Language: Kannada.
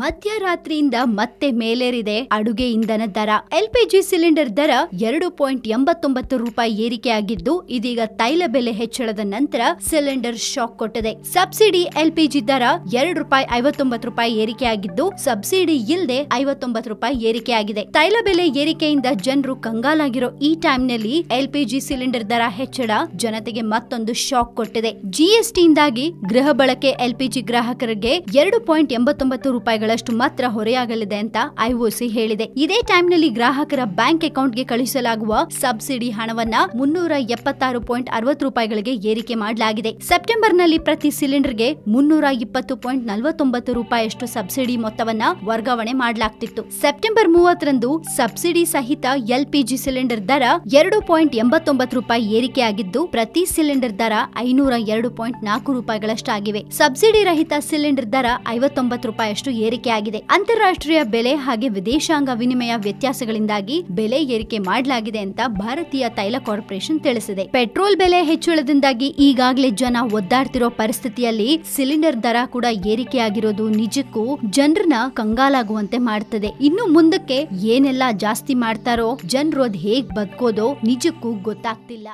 ಮಧ್ಯರಾತ್ರಿಯಿಂದ ಮತ್ತೆ ಮೇಲೇರಿದೆ ಅಡುಗೆ ಇಂಧನ ದರ ಎಲ್ಪಿಜಿ ಸಿಲಿಂಡರ್ ದರ ಎರಡು ಪಾಯಿಂಟ್ ಎಂಬತ್ತೊಂಬತ್ತು ರೂಪಾಯಿ ಏರಿಕೆಯಾಗಿದ್ದು ಇದೀಗ ತೈಲ ಬೆಲೆ ಹೆಚ್ಚಳದ ನಂತರ ಸಿಲಿಂಡರ್ ಶಾಕ್ ಕೊಟ್ಟಿದೆ ಸಬ್ಸಿಡಿ ಎಲ್ಪಿಜಿ ದರ ಎರಡು ರೂಪಾಯಿ ಐವತ್ತೊಂಬತ್ತು ರೂಪಾಯಿ ಏರಿಕೆಯಾಗಿದ್ದು ಸಬ್ಸಿಡಿ ಇಲ್ಲದೆ ಐವತ್ತೊಂಬತ್ತು ರೂಪಾಯಿ ಏರಿಕೆಯಾಗಿದೆ ತೈಲ ಬೆಲೆ ಏರಿಕೆಯಿಂದ ಜನರು ಕಂಗಾಲಾಗಿರೋ ಈ ಟೈಮ್ನಲ್ಲಿ ಎಲ್ಪಿಜಿ ಸಿಲಿಂಡರ್ ದರ ಹೆಚ್ಚಳ ಜನತೆಗೆ ಮತ್ತೊಂದು ಶಾಕ್ ಕೊಟ್ಟಿದೆ ಜಿಎಸ್ಟಿಯಿಂದಾಗಿ ಗೃಹ ಬಳಕೆ ಎಲ್ಪಿಜಿ ಗ್ರಾಹಕರಿಗೆ ಎರಡು ಪಾಯಿಂಟ್ ಎಂಬತ್ತೊಂಬತ್ತು ರೂಪಾಯಿ ರೂಪಾಯಿಗಳಷ್ಟು ಮಾತ್ರ ಹೊರೆಯಾಗಲಿದೆ ಅಂತ ಐಒಸಿ ಹೇಳಿದೆ ಇದೇ ಟೈಮ್ನಲ್ಲಿ ಗ್ರಾಹಕರ ಬ್ಯಾಂಕ್ ಅಕೌಂಟ್ಗೆ ಕಳುಹಿಸಲಾಗುವ ಸಬ್ಸಿಡಿ ಹಣವನ್ನ ಮುನ್ನೂರ ಎಪ್ಪತ್ತಾರು ಪಾಯಿಂಟ್ ಅರವತ್ತು ರೂಪಾಯಿಗಳಿಗೆ ಏರಿಕೆ ಮಾಡಲಾಗಿದೆ ಸೆಪ್ಟೆಂಬರ್ನಲ್ಲಿ ಪ್ರತಿ ಸಿಲಿಂಡರ್ಗೆ ಮುನ್ನೂರ ಇಪ್ಪತ್ತು ಪಾಯಿಂಟ್ ನಲವತ್ತೊಂಬತ್ತು ರೂಪಾಯಿಯಷ್ಟು ಸಬ್ಸಿಡಿ ಮೊತ್ತವನ್ನ ವರ್ಗಾವಣೆ ಮಾಡಲಾಗ್ತಿತ್ತು ಸೆಪ್ಟೆಂಬರ್ ಮೂವತ್ತರಂದು ಸಬ್ಸಿಡಿ ಸಹಿತ ಎಲ್ಪಿಜಿ ಸಿಲಿಂಡರ್ ದರ ಎರಡು ಪಾಯಿಂಟ್ ಎಂಬತ್ತೊಂಬತ್ತು ರೂಪಾಯಿ ಏರಿಕೆಯಾಗಿದ್ದು ಪ್ರತಿ ಸಿಲಿಂಡರ್ ದರ ಐನೂರ ಎರಡು ಪಾಯಿಂಟ್ ನಾಲ್ಕು ರೂಪಾಯಿಗಳಷ್ಟಾಗಿವೆ ಸಬ್ಸಿಡಿ ರಹಿತ ಸಿಲಿಂಡರ್ ದರ ಐವತ್ತೊಂಬತ್ತು ರೂಪಾಯಿಯಷ್ಟು ಏರಿಕೆಯಾಗಿದೆ ಅಂತಾರಾಷ್ಟ್ರೀಯ ಬೆಲೆ ಹಾಗೆ ವಿದೇಶಾಂಗ ವಿನಿಮಯ ವ್ಯತ್ಯಾಸಗಳಿಂದಾಗಿ ಬೆಲೆ ಏರಿಕೆ ಮಾಡಲಾಗಿದೆ ಅಂತ ಭಾರತೀಯ ತೈಲ ಕಾರ್ಪೊರೇಷನ್ ತಿಳಿಸಿದೆ ಪೆಟ್ರೋಲ್ ಬೆಲೆ ಹೆಚ್ಚಳದಿಂದಾಗಿ ಈಗಾಗಲೇ ಜನ ಒದ್ದಾಡ್ತಿರೋ ಪರಿಸ್ಥಿತಿಯಲ್ಲಿ ಸಿಲಿಂಡರ್ ದರ ಕೂಡ ಏರಿಕೆಯಾಗಿರೋದು ನಿಜಕ್ಕೂ ಜನರನ್ನ ಕಂಗಾಲಾಗುವಂತೆ ಮಾಡ್ತದೆ ಇನ್ನು ಮುಂದಕ್ಕೆ ಏನೆಲ್ಲ ಜಾಸ್ತಿ ಮಾಡ್ತಾರೋ ಜನರು ಅದ್ ಹೇಗ್ ಬದುಕೋದೋ ನಿಜಕ್ಕೂ ಗೊತ್ತಾಗ್ತಿಲ್ಲ